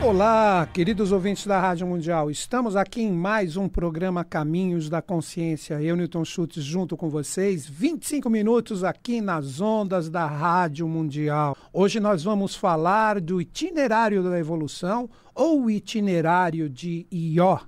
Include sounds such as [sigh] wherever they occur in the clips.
Olá, queridos ouvintes da Rádio Mundial. Estamos aqui em mais um programa Caminhos da Consciência. Eu, Newton Schultz, junto com vocês, 25 minutos aqui nas ondas da Rádio Mundial. Hoje nós vamos falar do itinerário da evolução ou itinerário de Ió.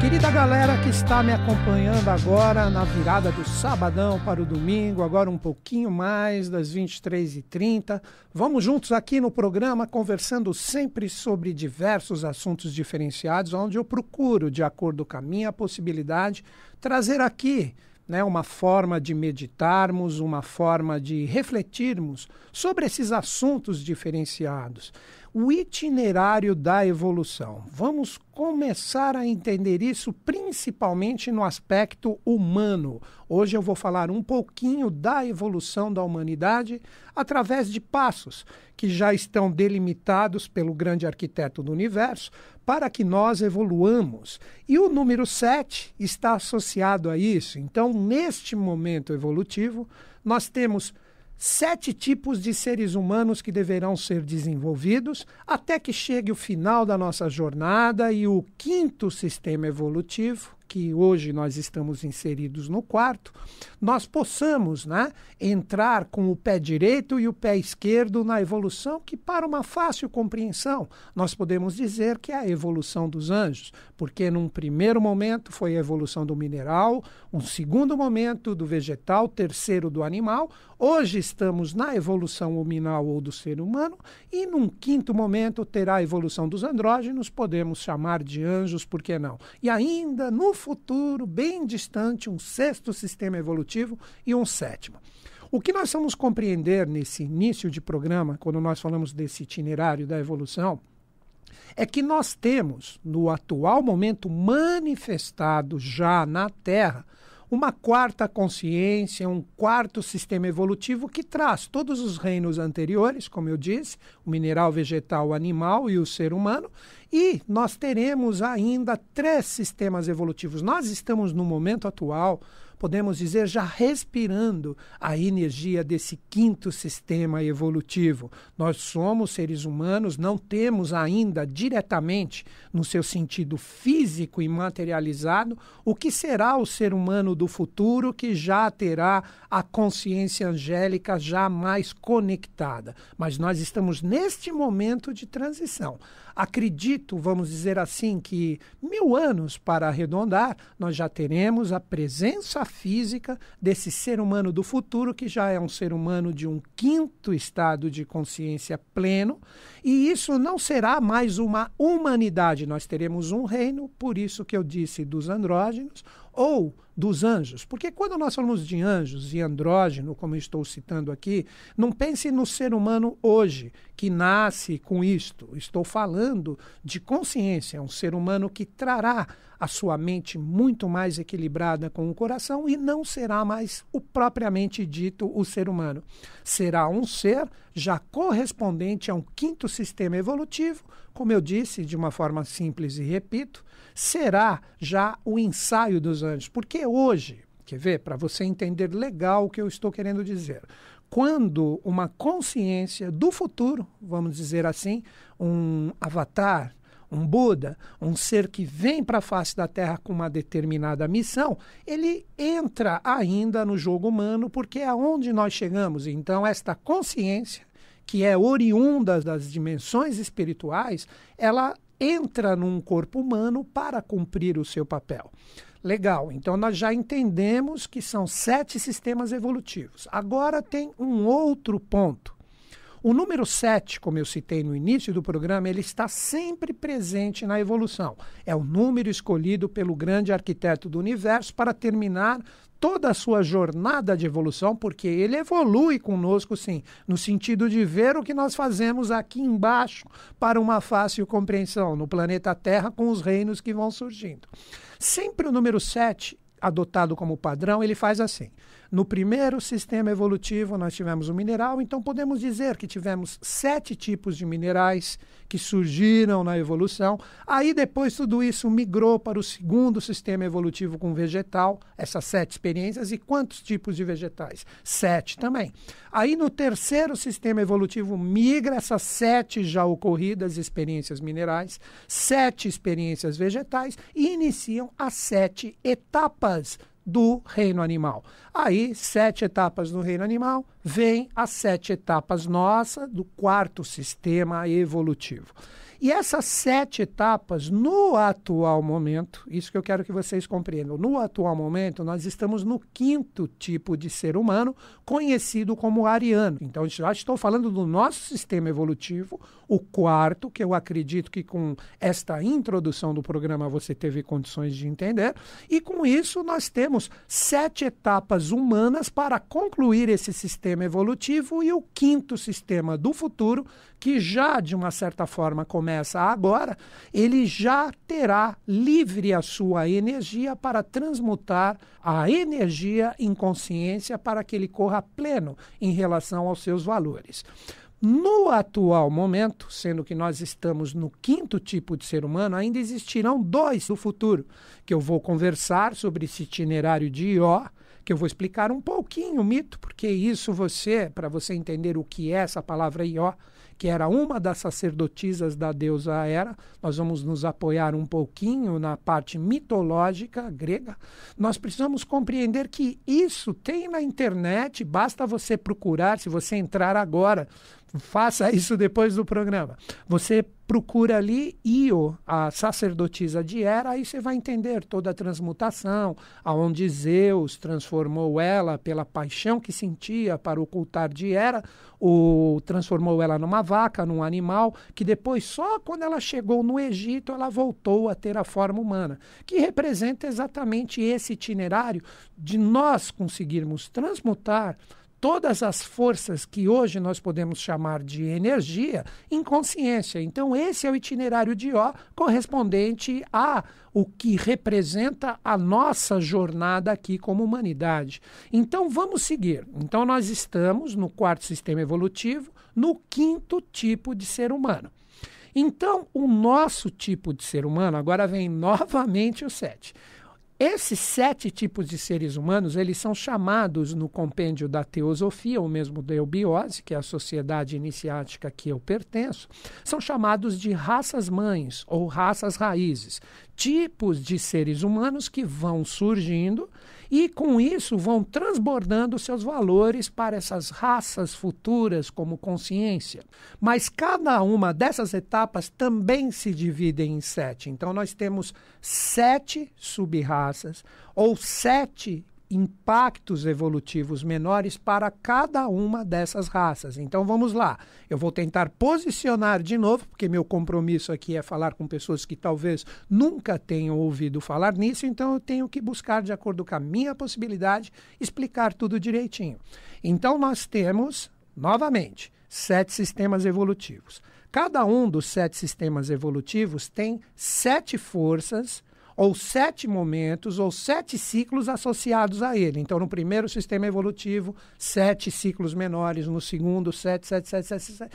Querida galera que está me acompanhando agora na virada do sabadão para o domingo, agora um pouquinho mais das 23h30. Vamos juntos aqui no programa conversando sempre sobre diversos assuntos diferenciados, onde eu procuro, de acordo com a minha possibilidade, trazer aqui né, uma forma de meditarmos, uma forma de refletirmos sobre esses assuntos diferenciados o itinerário da evolução. Vamos começar a entender isso principalmente no aspecto humano. Hoje eu vou falar um pouquinho da evolução da humanidade através de passos que já estão delimitados pelo grande arquiteto do universo para que nós evoluamos. E o número 7 está associado a isso. Então, neste momento evolutivo, nós temos sete tipos de seres humanos que deverão ser desenvolvidos até que chegue o final da nossa jornada e o quinto sistema evolutivo, que hoje nós estamos inseridos no quarto, nós possamos né, entrar com o pé direito e o pé esquerdo na evolução, que, para uma fácil compreensão, nós podemos dizer que é a evolução dos anjos, porque num primeiro momento foi a evolução do mineral, um segundo momento do vegetal, terceiro do animal, hoje estamos na evolução huminal ou do ser humano, e num quinto momento terá a evolução dos andrógenos, podemos chamar de anjos, por que não? E ainda no futuro bem distante um sexto sistema evolutivo e um sétimo. O que nós vamos compreender nesse início de programa, quando nós falamos desse itinerário da evolução, é que nós temos, no atual momento, manifestado já na Terra, uma quarta consciência, um quarto sistema evolutivo que traz todos os reinos anteriores, como eu disse, mineral, vegetal, animal e o ser humano. E nós teremos ainda três sistemas evolutivos. Nós estamos no momento atual, podemos dizer, já respirando a energia desse quinto sistema evolutivo. Nós somos seres humanos, não temos ainda diretamente, no seu sentido físico e materializado, o que será o ser humano do futuro que já terá a consciência angélica já mais conectada. Mas nós estamos nesse neste momento de transição. Acredito, vamos dizer assim, que mil anos para arredondar, nós já teremos a presença física desse ser humano do futuro, que já é um ser humano de um quinto estado de consciência pleno, e isso não será mais uma humanidade, nós teremos um reino, por isso que eu disse dos andrógenos ou dos anjos. Porque quando nós falamos de anjos e andrógeno, como estou citando aqui, não pense no ser humano hoje que nasce com isto. Estou falando de consciência, é um ser humano que trará a sua mente muito mais equilibrada com o coração e não será mais o propriamente dito o ser humano. Será um ser já correspondente a um quinto sistema evolutivo, como eu disse de uma forma simples e repito, será já o ensaio dos anjos. Porque hoje, quer ver, para você entender legal o que eu estou querendo dizer, quando uma consciência do futuro, vamos dizer assim, um avatar um Buda, um ser que vem para a face da Terra com uma determinada missão, ele entra ainda no jogo humano, porque é aonde nós chegamos. Então, esta consciência, que é oriunda das dimensões espirituais, ela entra num corpo humano para cumprir o seu papel. Legal, então nós já entendemos que são sete sistemas evolutivos. Agora tem um outro ponto o número 7, como eu citei no início do programa, ele está sempre presente na evolução. É o número escolhido pelo grande arquiteto do universo para terminar toda a sua jornada de evolução, porque ele evolui conosco, sim, no sentido de ver o que nós fazemos aqui embaixo para uma fácil compreensão no planeta Terra com os reinos que vão surgindo. Sempre o número 7, adotado como padrão, ele faz assim. No primeiro sistema evolutivo, nós tivemos o mineral, então podemos dizer que tivemos sete tipos de minerais que surgiram na evolução. Aí depois tudo isso migrou para o segundo sistema evolutivo com vegetal, essas sete experiências. E quantos tipos de vegetais? Sete também. Aí no terceiro sistema evolutivo migra essas sete já ocorridas experiências minerais, sete experiências vegetais e iniciam as sete etapas do reino animal. Aí, sete etapas no reino animal, vem as sete etapas nossa do quarto sistema evolutivo. E essas sete etapas, no atual momento, isso que eu quero que vocês compreendam, no atual momento, nós estamos no quinto tipo de ser humano, conhecido como ariano. Então, já estou falando do nosso sistema evolutivo, o quarto, que eu acredito que com esta introdução do programa você teve condições de entender. E com isso, nós temos sete etapas humanas para concluir esse sistema evolutivo e o quinto sistema do futuro, que já de uma certa forma começa começa agora, ele já terá livre a sua energia para transmutar a energia em consciência para que ele corra pleno em relação aos seus valores. No atual momento, sendo que nós estamos no quinto tipo de ser humano, ainda existirão dois no futuro, que eu vou conversar sobre esse itinerário de Ió, que eu vou explicar um pouquinho o mito, porque isso você, para você entender o que é essa palavra Ió, que era uma das sacerdotisas da deusa Hera. Nós vamos nos apoiar um pouquinho na parte mitológica grega. Nós precisamos compreender que isso tem na internet, basta você procurar, se você entrar agora faça isso depois do programa. Você procura ali Io, a sacerdotisa de Hera, aí você vai entender toda a transmutação, aonde Zeus transformou ela pela paixão que sentia para ocultar de Hera, o, transformou ela numa vaca, num animal, que depois, só quando ela chegou no Egito, ela voltou a ter a forma humana, que representa exatamente esse itinerário de nós conseguirmos transmutar todas as forças que hoje nós podemos chamar de energia em consciência. Então, esse é o itinerário de O correspondente a o que representa a nossa jornada aqui como humanidade. Então, vamos seguir. Então, nós estamos no quarto sistema evolutivo, no quinto tipo de ser humano. Então, o nosso tipo de ser humano, agora vem [laughs] novamente o sete esses sete tipos de seres humanos, eles são chamados no compêndio da teosofia, ou mesmo da eubiose, que é a sociedade iniciática que eu pertenço, são chamados de raças mães ou raças raízes, tipos de seres humanos que vão surgindo e com isso vão transbordando seus valores para essas raças futuras como consciência. Mas cada uma dessas etapas também se divide em sete. Então nós temos sete sub-raças ou sete impactos evolutivos menores para cada uma dessas raças. Então vamos lá. Eu vou tentar posicionar de novo, porque meu compromisso aqui é falar com pessoas que talvez nunca tenham ouvido falar nisso, então eu tenho que buscar, de acordo com a minha possibilidade, explicar tudo direitinho. Então nós temos, novamente, sete sistemas evolutivos. Cada um dos sete sistemas evolutivos tem sete forças ou sete momentos, ou sete ciclos associados a ele. Então, no primeiro sistema evolutivo, sete ciclos menores, no segundo, sete, sete, sete, sete, sete.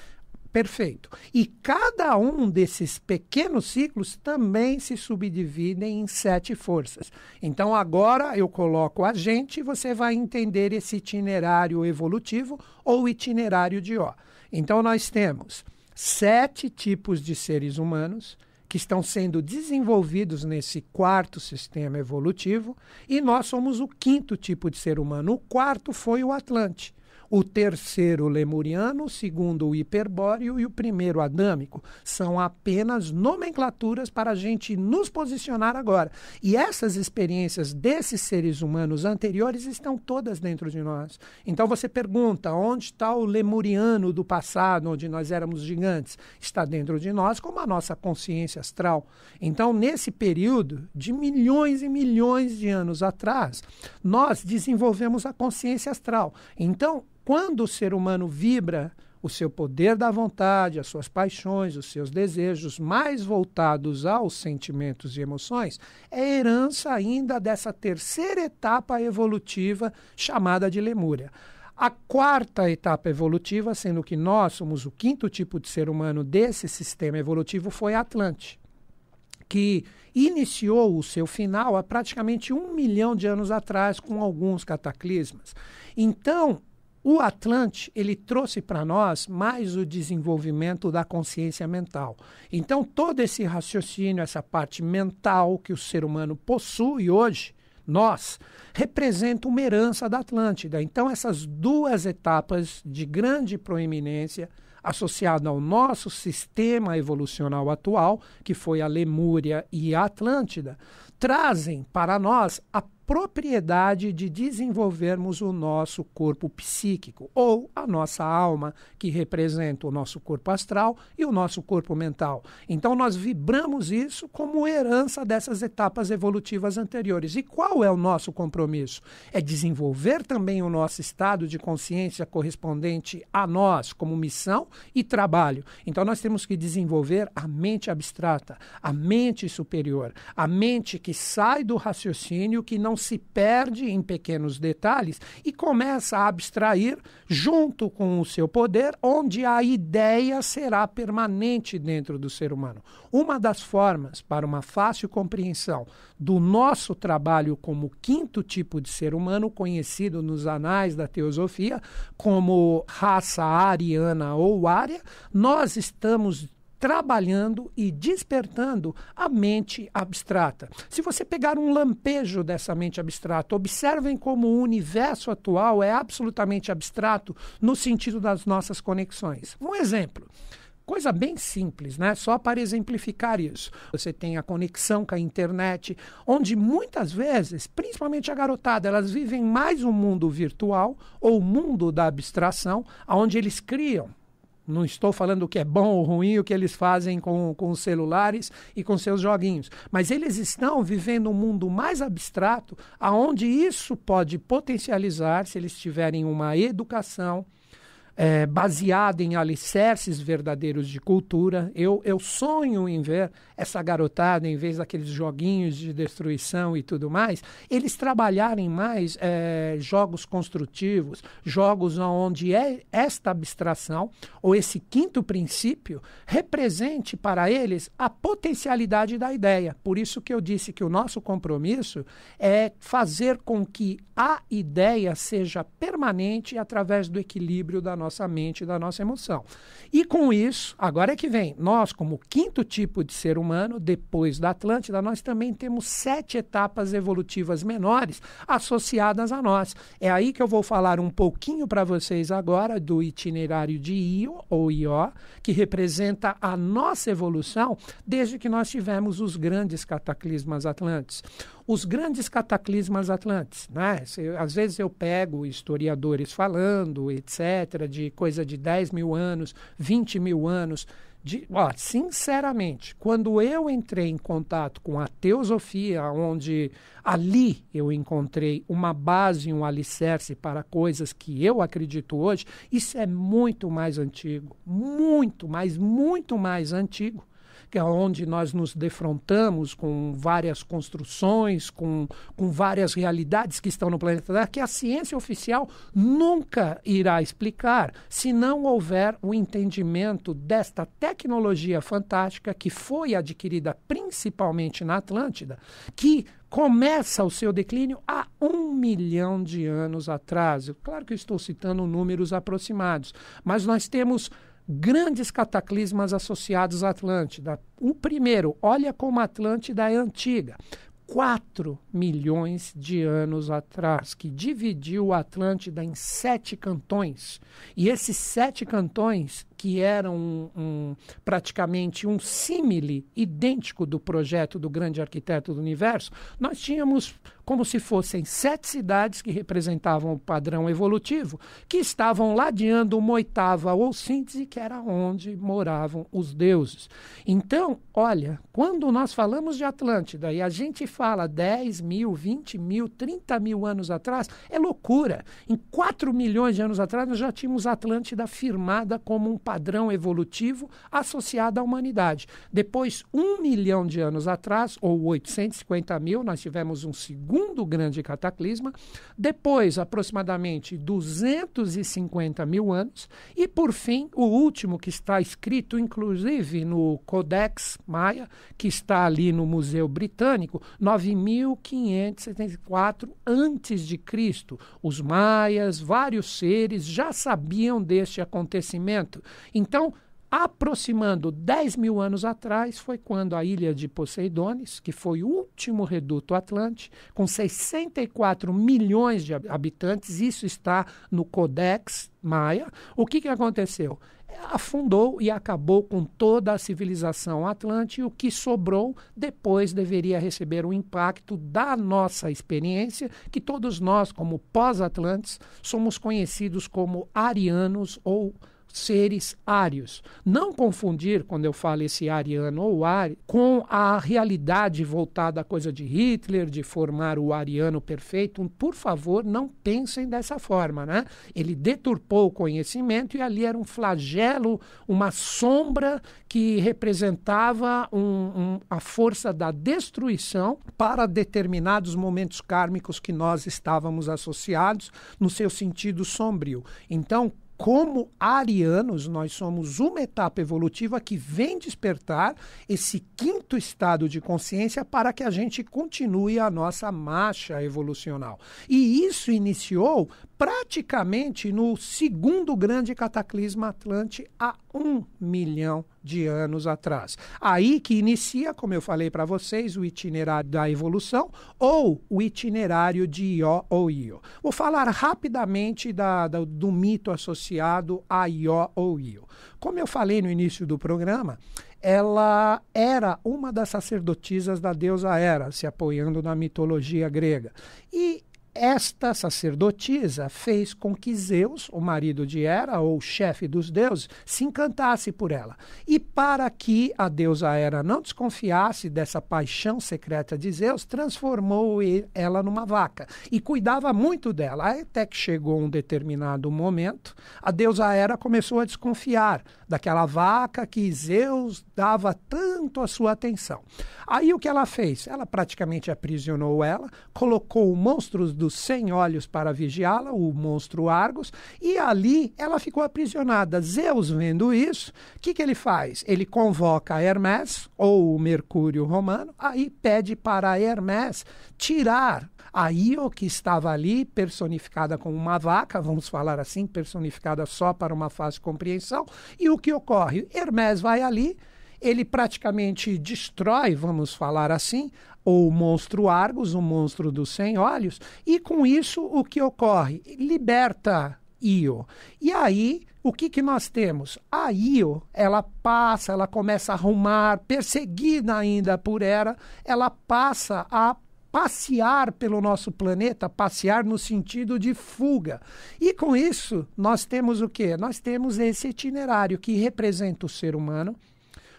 Perfeito. E cada um desses pequenos ciclos também se subdividem em sete forças. Então, agora eu coloco a gente e você vai entender esse itinerário evolutivo ou itinerário de O. Então, nós temos sete tipos de seres humanos que estão sendo desenvolvidos nesse quarto sistema evolutivo, e nós somos o quinto tipo de ser humano. O quarto foi o Atlante o terceiro lemuriano, o segundo o hiperbóreo e o primeiro adâmico. São apenas nomenclaturas para a gente nos posicionar agora. E essas experiências desses seres humanos anteriores estão todas dentro de nós. Então você pergunta: onde está o lemuriano do passado, onde nós éramos gigantes? Está dentro de nós, como a nossa consciência astral. Então, nesse período de milhões e milhões de anos atrás, nós desenvolvemos a consciência astral. Então, quando o ser humano vibra o seu poder da vontade, as suas paixões, os seus desejos mais voltados aos sentimentos e emoções, é herança ainda dessa terceira etapa evolutiva chamada de Lemúria. A quarta etapa evolutiva, sendo que nós somos o quinto tipo de ser humano desse sistema evolutivo, foi Atlante, que iniciou o seu final há praticamente um milhão de anos atrás, com alguns cataclismas. Então, o Atlante, ele trouxe para nós mais o desenvolvimento da consciência mental. Então, todo esse raciocínio, essa parte mental que o ser humano possui hoje, nós, representa uma herança da Atlântida. Então, essas duas etapas de grande proeminência associada ao nosso sistema evolucional atual, que foi a Lemúria e a Atlântida, trazem para nós a propriedade de desenvolvermos o nosso corpo psíquico ou a nossa alma, que representa o nosso corpo astral e o nosso corpo mental. Então, nós vibramos isso como herança dessas etapas evolutivas anteriores. E qual é o nosso compromisso? É desenvolver também o nosso estado de consciência correspondente a nós, como missão e trabalho. Então, nós temos que desenvolver a mente abstrata, a mente superior, a mente que sai do raciocínio, que não se perde em pequenos detalhes e começa a abstrair junto com o seu poder, onde a ideia será permanente dentro do ser humano. Uma das formas para uma fácil compreensão do nosso trabalho como quinto tipo de ser humano, conhecido nos anais da teosofia como raça ariana ou ária, nós estamos trabalhando e despertando a mente abstrata. Se você pegar um lampejo dessa mente abstrata, observem como o universo atual é absolutamente abstrato no sentido das nossas conexões. Um exemplo. Coisa bem simples, né? Só para exemplificar isso. Você tem a conexão com a internet, onde muitas vezes, principalmente a garotada, elas vivem mais um mundo virtual ou mundo da abstração, onde eles criam não estou falando o que é bom ou ruim, o que eles fazem com, com os celulares e com seus joguinhos. Mas eles estão vivendo um mundo mais abstrato, aonde isso pode potencializar se eles tiverem uma educação é, baseado em alicerces verdadeiros de cultura. Eu, eu sonho em ver essa garotada, em vez daqueles joguinhos de destruição e tudo mais, eles trabalharem mais é, jogos construtivos, jogos onde é esta abstração, ou esse quinto princípio, represente para eles a potencialidade da ideia. Por isso que eu disse que o nosso compromisso é fazer com que a ideia seja permanente através do equilíbrio da nossa nossa mente, da nossa emoção. E com isso, agora é que vem, nós, como quinto tipo de ser humano, depois da Atlântida, nós também temos sete etapas evolutivas menores associadas a nós. É aí que eu vou falar um pouquinho para vocês agora do itinerário de Io, ou Ió, que representa a nossa evolução desde que nós tivemos os grandes cataclismas atlânticos os grandes cataclismas atlantes. Né? às vezes eu pego historiadores falando, etc., de coisa de 10 mil anos, 20 mil anos. De, ó, sinceramente, quando eu entrei em contato com a teosofia, onde ali eu encontrei uma base, um alicerce para coisas que eu acredito hoje, isso é muito mais antigo, muito mais, muito mais antigo que é onde nós nos defrontamos com várias construções, com, com várias realidades que estão no planeta Terra, que a ciência oficial nunca irá explicar se não houver o entendimento desta tecnologia fantástica que foi adquirida principalmente na Atlântida, que começa o seu declínio há um milhão de anos atrás. Claro que eu estou citando números aproximados, mas nós temos grandes cataclismas associados à Atlântida. O primeiro, olha como a Atlântida é antiga. 4 milhões de anos atrás, que dividiu a Atlântida em sete cantões. E esses sete cantões que era um, um praticamente um símile idêntico do projeto do grande arquiteto do universo, nós tínhamos como se fossem sete cidades que representavam o padrão evolutivo, que estavam ladeando uma oitava ou síntese, que era onde moravam os deuses. Então, olha, quando nós falamos de Atlântida e a gente fala 10 mil, 20 mil, 30 mil anos atrás, é loucura. Em 4 milhões de anos atrás, nós já tínhamos Atlântida firmada como um padrão padrão evolutivo associado à humanidade. Depois, um milhão de anos atrás, ou 850 mil, nós tivemos um segundo grande cataclisma. Depois, aproximadamente 250 mil anos. E, por fim, o último que está escrito, inclusive, no Codex Maia, que está ali no Museu Britânico, 9.574 antes de Cristo. Os maias, vários seres já sabiam deste acontecimento então, aproximando 10 mil anos atrás, foi quando a ilha de Poseidonis, que foi o último reduto atlante, com 64 milhões de habitantes, isso está no Codex Maia, o que, que aconteceu? afundou e acabou com toda a civilização atlante e o que sobrou depois deveria receber o impacto da nossa experiência, que todos nós, como pós-atlantes, somos conhecidos como arianos ou seres ários. Não confundir, quando eu falo esse ariano ou ário, com a realidade voltada à coisa de Hitler, de formar o ariano perfeito. Por favor, não pensem dessa forma, né? Ele deturpou o conhecimento e ali era um flagelo, uma sombra que representava um, um, a força da destruição para determinados momentos kármicos que nós estávamos associados no seu sentido sombrio. Então, como arianos, nós somos uma etapa evolutiva que vem despertar esse quinto estado de consciência para que a gente continue a nossa marcha evolucional. E isso iniciou praticamente no segundo grande cataclisma Atlante há um milhão de anos atrás. Aí que inicia, como eu falei para vocês, o itinerário da evolução ou o itinerário de Ió ou Io. Vou falar rapidamente da, da, do mito associado a Ió ou Io. Como eu falei no início do programa, ela era uma das sacerdotisas da deusa Hera, se apoiando na mitologia grega. E esta sacerdotisa fez com que Zeus, o marido de Hera, ou chefe dos deuses, se encantasse por ela. E para que a deusa Hera não desconfiasse dessa paixão secreta de Zeus, transformou ela numa vaca e cuidava muito dela. Até que chegou um determinado momento, a deusa Hera começou a desconfiar daquela vaca que Zeus dava tanto a sua atenção. Aí o que ela fez? Ela praticamente aprisionou ela, colocou monstros dos cem olhos para vigiá-la, o monstro Argos, e ali ela ficou aprisionada. Zeus, vendo isso, o que, que ele faz? Ele convoca Hermes, ou o Mercúrio romano, aí pede para Hermes tirar a Io, que estava ali personificada como uma vaca, vamos falar assim, personificada só para uma fácil compreensão. E o que ocorre? Hermes vai ali, ele praticamente destrói, vamos falar assim, o monstro Argos, o monstro dos cem olhos, e com isso o que ocorre? Liberta Io. E aí, o que, que nós temos? A Io, ela passa, ela começa a arrumar, perseguida ainda por Hera, ela passa a passear pelo nosso planeta, passear no sentido de fuga. E com isso, nós temos o quê? Nós temos esse itinerário que representa o ser humano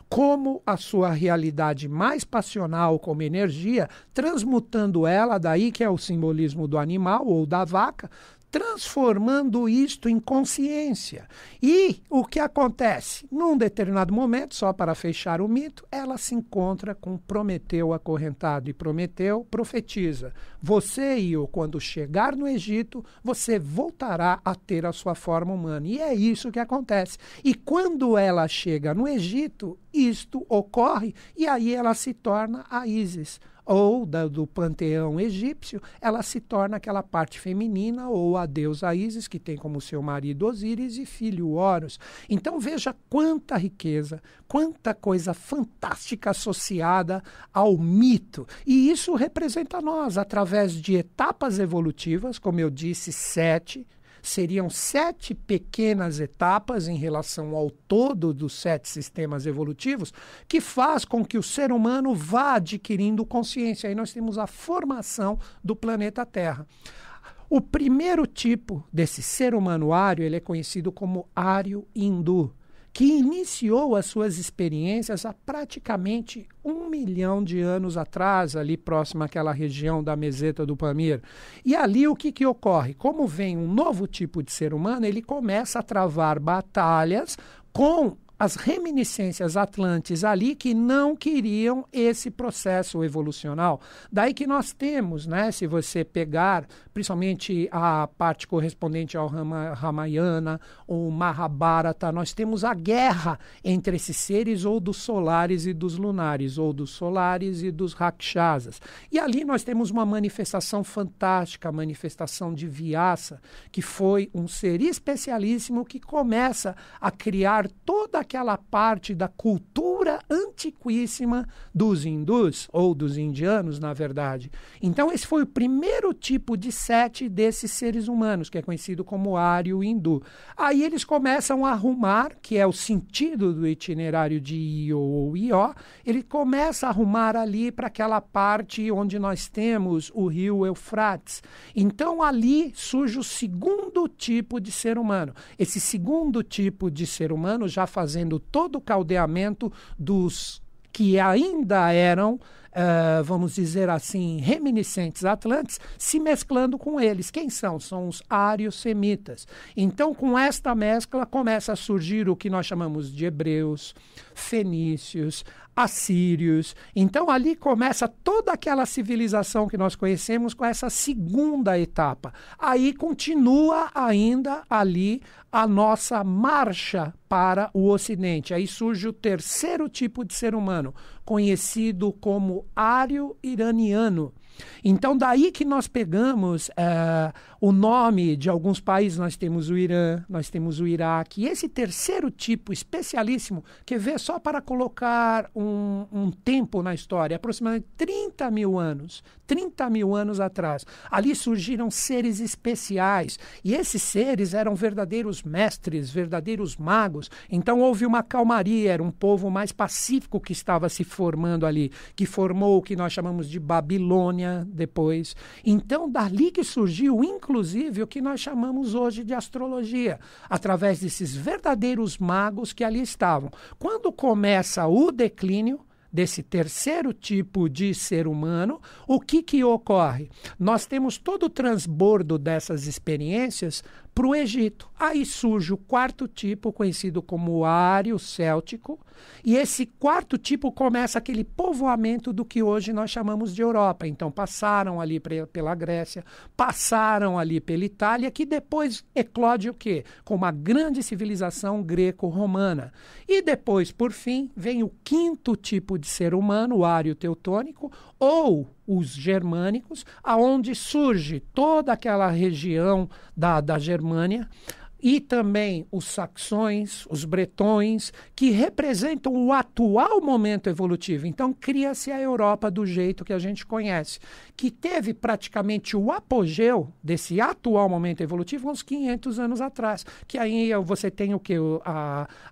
como a sua realidade mais passional como energia, transmutando ela, daí que é o simbolismo do animal ou da vaca, transformando isto em consciência. E o que acontece? Num determinado momento, só para fechar o mito, ela se encontra com Prometeu acorrentado e Prometeu profetiza: Você e eu, quando chegar no Egito, você voltará a ter a sua forma humana. E é isso que acontece. E quando ela chega no Egito, isto ocorre e aí ela se torna a Isis ou da, do panteão egípcio, ela se torna aquela parte feminina ou a deusa Isis, que tem como seu marido Osíris e filho Horus. Então veja quanta riqueza, quanta coisa fantástica associada ao mito. E isso representa nós através de etapas evolutivas, como eu disse, sete seriam sete pequenas etapas em relação ao todo dos sete sistemas evolutivos, que faz com que o ser humano vá adquirindo consciência. Aí nós temos a formação do planeta Terra. O primeiro tipo desse ser humano ário, ele é conhecido como ário hindu que iniciou as suas experiências há praticamente um milhão de anos atrás, ali próximo àquela região da meseta do Pamir. E ali o que, que ocorre? Como vem um novo tipo de ser humano, ele começa a travar batalhas com as reminiscências atlantes ali que não queriam esse processo evolucional. Daí que nós temos, né, se você pegar principalmente a parte correspondente ao Rama, Ramayana, o Mahabharata, nós temos a guerra entre esses seres ou dos solares e dos lunares, ou dos solares e dos rakshasas. E ali nós temos uma manifestação fantástica, a manifestação de Vyasa, que foi um ser especialíssimo que começa a criar toda aquela parte da cultura antiquíssima dos hindus, ou dos indianos, na verdade. Então, esse foi o primeiro tipo de sete desses seres humanos, que é conhecido como ário hindu. Aí eles começam a arrumar, que é o sentido do itinerário de Io ou Ió, ele começa a arrumar ali para aquela parte onde nós temos o rio Eufrates. Então, ali surge o segundo tipo de ser humano. Esse segundo tipo de ser humano já faz fazendo todo o caldeamento dos que ainda eram uh, vamos dizer assim, reminiscentes atlantes, se mesclando com eles. Quem são? São os ários semitas. Então, com esta mescla, começa a surgir o que nós chamamos de hebreus, fenícios, assírios. Então ali começa toda aquela civilização que nós conhecemos com essa segunda etapa. Aí continua ainda ali a nossa marcha para o ocidente. Aí surge o terceiro tipo de ser humano, conhecido como Ário Iraniano. Então, daí que nós pegamos uh, o nome de alguns países, nós temos o Irã, nós temos o Iraque. E esse terceiro tipo, especialíssimo, que vê só para colocar um, um tempo na história, aproximadamente 30 mil anos, 30 mil anos atrás. Ali surgiram seres especiais. E esses seres eram verdadeiros mestres, verdadeiros magos. Então houve uma calmaria, era um povo mais pacífico que estava se formando ali, que formou o que nós chamamos de Babilônia depois. Então, dali que surgiu, inclusive, inclusive o que nós chamamos hoje de astrologia, através desses verdadeiros magos que ali estavam. Quando começa o declínio, desse terceiro tipo de ser humano, o que, que ocorre? Nós temos todo o transbordo dessas experiências para o Egito. Aí surge o quarto tipo, conhecido como Ário Céltico, e esse quarto tipo começa aquele povoamento do que hoje nós chamamos de Europa. Então passaram ali pela Grécia, passaram ali pela Itália, que depois eclode o quê? Com uma grande civilização greco-romana. E depois, por fim, vem o quinto tipo de ser humano, o Ário Teutônico, ou os germânicos, aonde surge toda aquela região da, da Germânia, e também os saxões, os bretões, que representam o atual momento evolutivo. Então cria-se a Europa do jeito que a gente conhece, que teve praticamente o apogeu desse atual momento evolutivo uns 500 anos atrás, que aí você tem o que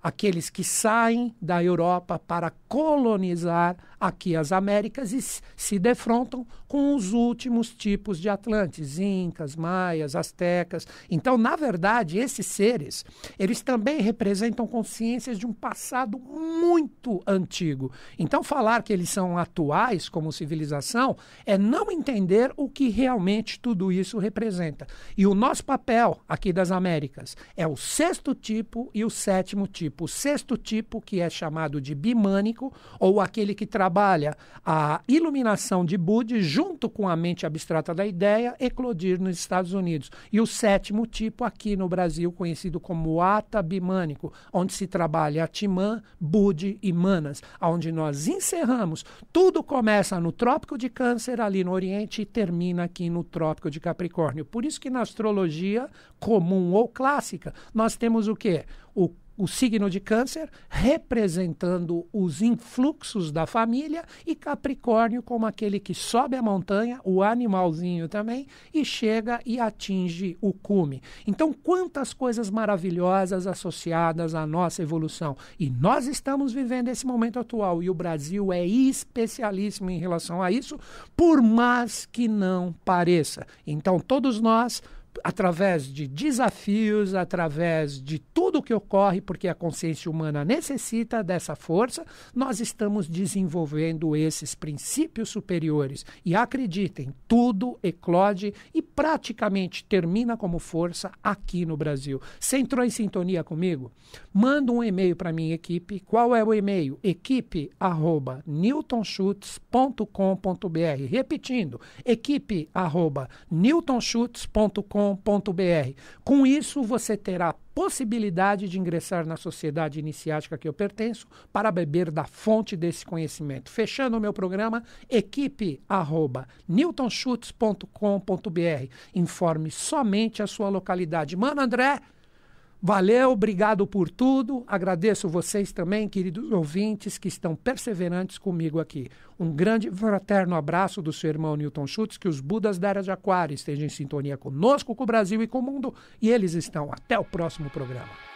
aqueles que saem da Europa para colonizar Aqui as Américas se defrontam com os últimos tipos de atlantes, incas, maias, astecas. Então, na verdade, esses seres, eles também representam consciências de um passado muito antigo. Então, falar que eles são atuais como civilização é não entender o que realmente tudo isso representa. E o nosso papel aqui das Américas é o sexto tipo e o sétimo tipo. O sexto tipo que é chamado de bimânico ou aquele que trabalha trabalha a iluminação de Budi junto com a mente abstrata da ideia eclodir nos Estados Unidos. E o sétimo tipo aqui no Brasil, conhecido como Atabimânico onde se trabalha Atimã, Budi e Manas, onde nós encerramos. Tudo começa no Trópico de Câncer, ali no Oriente, e termina aqui no Trópico de Capricórnio. Por isso que na astrologia comum ou clássica, nós temos o quê? O o signo de Câncer representando os influxos da família e Capricórnio como aquele que sobe a montanha, o animalzinho também, e chega e atinge o cume. Então, quantas coisas maravilhosas associadas à nossa evolução. E nós estamos vivendo esse momento atual e o Brasil é especialíssimo em relação a isso, por mais que não pareça. Então, todos nós através de desafios, através de tudo o que ocorre, porque a consciência humana necessita dessa força, nós estamos desenvolvendo esses princípios superiores. E acreditem, tudo eclode e praticamente termina como força aqui no Brasil. Você entrou em sintonia comigo? Manda um e-mail para minha equipe. Qual é o e-mail? equipe@newtonschutz.com.br. Repetindo, equipe@newtonschutz.com www.sociedadeiniciática.com.br. Com isso, você terá a possibilidade de ingressar na sociedade iniciática que eu pertenço para beber da fonte desse conhecimento. Fechando o meu programa, equipe arroba newtonschutz.com.br. Informe somente a sua localidade. Mano André, Valeu, obrigado por tudo. Agradeço vocês também, queridos ouvintes que estão perseverantes comigo aqui. Um grande fraterno abraço do seu irmão Newton Schultz, que os Budas da Era de Aquário estejam em sintonia conosco, com o Brasil e com o mundo. E eles estão. Até o próximo programa.